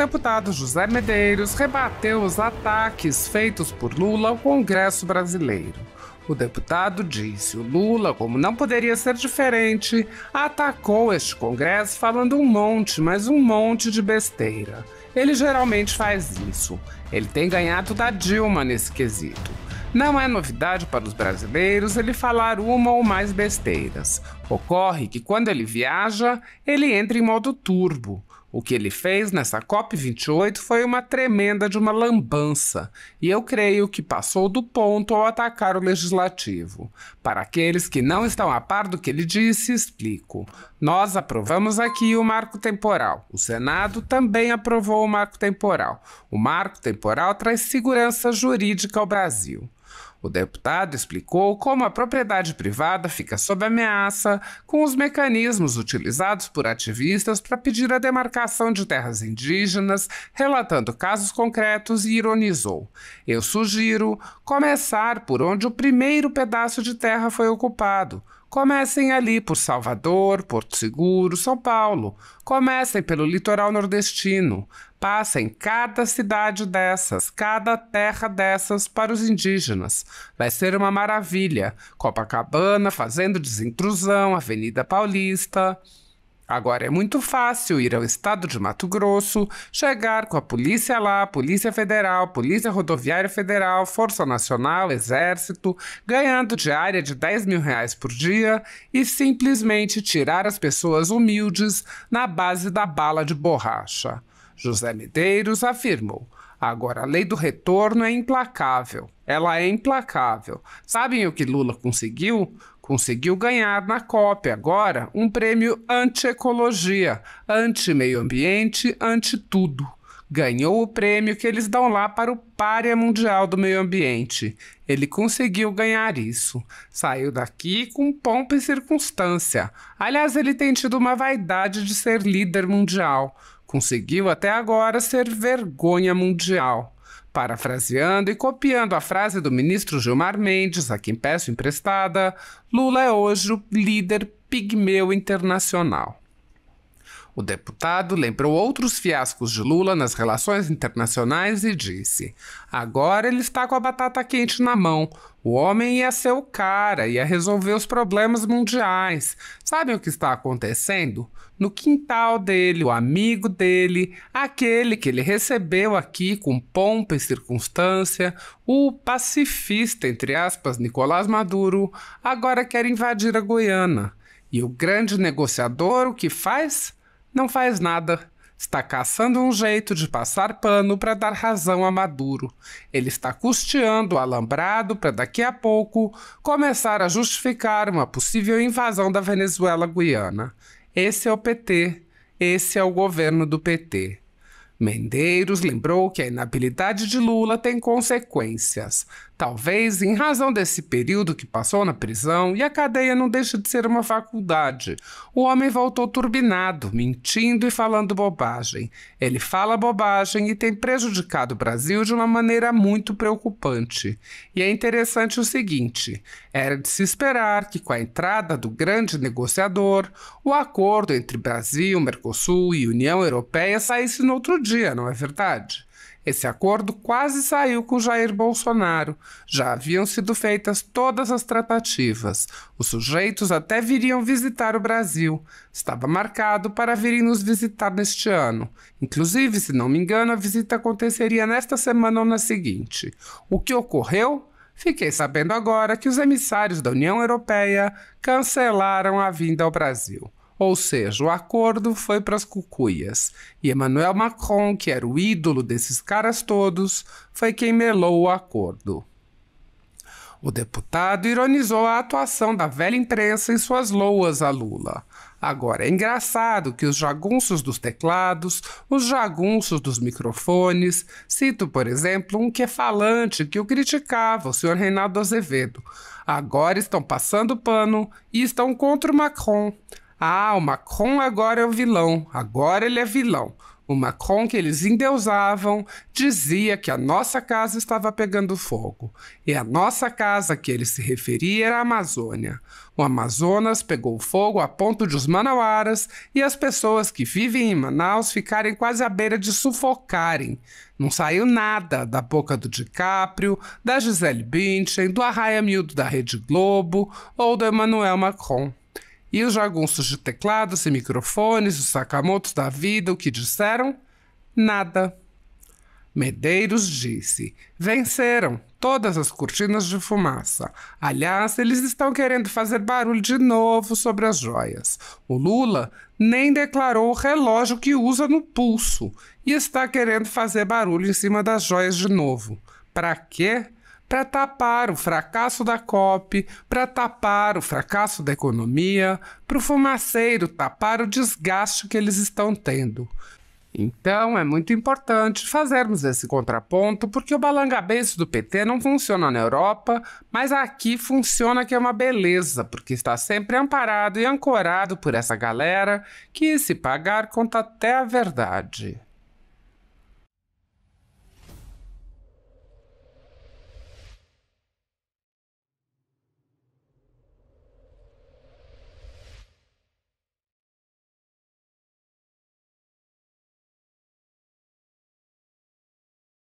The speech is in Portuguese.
deputado José Medeiros rebateu os ataques feitos por Lula ao Congresso brasileiro. O deputado disse: o Lula, como não poderia ser diferente, atacou este Congresso falando um monte, mas um monte de besteira. Ele geralmente faz isso. Ele tem ganhado da Dilma nesse quesito. Não é novidade para os brasileiros ele falar uma ou mais besteiras. Ocorre que quando ele viaja, ele entra em modo turbo. O que ele fez nessa COP28 foi uma tremenda de uma lambança, e eu creio que passou do ponto ao atacar o legislativo. Para aqueles que não estão a par do que ele disse, explico. Nós aprovamos aqui o marco temporal. O Senado também aprovou o marco temporal. O marco temporal traz segurança jurídica ao Brasil. O deputado explicou como a propriedade privada fica sob ameaça com os mecanismos utilizados por ativistas para pedir a demarcação de terras indígenas, relatando casos concretos e ironizou. Eu sugiro começar por onde o primeiro pedaço de terra foi ocupado Comecem ali por Salvador, Porto Seguro, São Paulo. Comecem pelo litoral nordestino. Passem cada cidade dessas, cada terra dessas para os indígenas. Vai ser uma maravilha. Copacabana, Fazendo Desintrusão, Avenida Paulista. Agora é muito fácil ir ao estado de Mato Grosso, chegar com a polícia lá, Polícia Federal, Polícia Rodoviária Federal, Força Nacional, Exército, ganhando diária de 10 mil reais por dia e simplesmente tirar as pessoas humildes na base da bala de borracha. José Medeiros afirmou. Agora, a lei do retorno é implacável. Ela é implacável. Sabem o que Lula conseguiu? conseguiu ganhar na COP agora um prêmio anti-ecologia, anti-meio ambiente, anti-tudo. Ganhou o prêmio que eles dão lá para o Pária Mundial do Meio Ambiente. Ele conseguiu ganhar isso. Saiu daqui com pompa e circunstância. Aliás, ele tem tido uma vaidade de ser líder mundial. Conseguiu até agora ser vergonha mundial. Parafraseando e copiando a frase do ministro Gilmar Mendes, a quem peço emprestada, Lula é hoje o líder pigmeu internacional. O deputado lembrou outros fiascos de Lula nas relações internacionais e disse: agora ele está com a batata quente na mão. O homem ia ser o cara, ia resolver os problemas mundiais. Sabem o que está acontecendo? No quintal dele, o amigo dele, aquele que ele recebeu aqui com pompa e circunstância, o pacifista, entre aspas, Nicolás Maduro, agora quer invadir a Goiânia. E o grande negociador o que faz? não faz nada. Está caçando um jeito de passar pano para dar razão a Maduro. Ele está custeando o alambrado para daqui a pouco começar a justificar uma possível invasão da Venezuela Guiana. Esse é o PT. Esse é o governo do PT. Mendeiros lembrou que a inabilidade de Lula tem consequências. Talvez em razão desse período que passou na prisão e a cadeia não deixa de ser uma faculdade. O homem voltou turbinado, mentindo e falando bobagem. Ele fala bobagem e tem prejudicado o Brasil de uma maneira muito preocupante. E é interessante o seguinte: era de se esperar que com a entrada do grande negociador, o acordo entre Brasil, Mercosul e União Europeia saísse no outro dia dia, não é verdade? Esse acordo quase saiu com Jair Bolsonaro. Já haviam sido feitas todas as tratativas. Os sujeitos até viriam visitar o Brasil. Estava marcado para virem nos visitar neste ano. Inclusive, se não me engano, a visita aconteceria nesta semana ou na seguinte. O que ocorreu? Fiquei sabendo agora que os emissários da União Europeia cancelaram a vinda ao Brasil. Ou seja, o acordo foi para as cucuias. E Emmanuel Macron, que era o ídolo desses caras todos, foi quem melou o acordo. O deputado ironizou a atuação da velha imprensa em suas loas a Lula. Agora, é engraçado que os jagunços dos teclados, os jagunços dos microfones, cito, por exemplo, um que é falante que o criticava, o senhor Reinaldo Azevedo, agora estão passando pano e estão contra o Macron. Ah, o Macron agora é o vilão, agora ele é vilão. O Macron que eles endeusavam dizia que a nossa casa estava pegando fogo. E a nossa casa que ele se referia era a Amazônia. O Amazonas pegou fogo a ponto de os manauaras e as pessoas que vivem em Manaus ficarem quase à beira de sufocarem. Não saiu nada da boca do DiCaprio, da Gisele Bündchen, do Arraia Mildo da Rede Globo ou do Emmanuel Macron. E os jagunços de teclados e microfones, os sacamotos da vida, o que disseram? Nada. Medeiros disse: venceram todas as cortinas de fumaça. Aliás, eles estão querendo fazer barulho de novo sobre as joias. O Lula nem declarou o relógio que usa no pulso e está querendo fazer barulho em cima das joias de novo. Para quê? para tapar o fracasso da COP, para tapar o fracasso da economia, para o fumaceiro tapar o desgaste que eles estão tendo. Então é muito importante fazermos esse contraponto, porque o balangabenço do PT não funciona na Europa, mas aqui funciona que é uma beleza, porque está sempre amparado e ancorado por essa galera que, se pagar, conta até a verdade.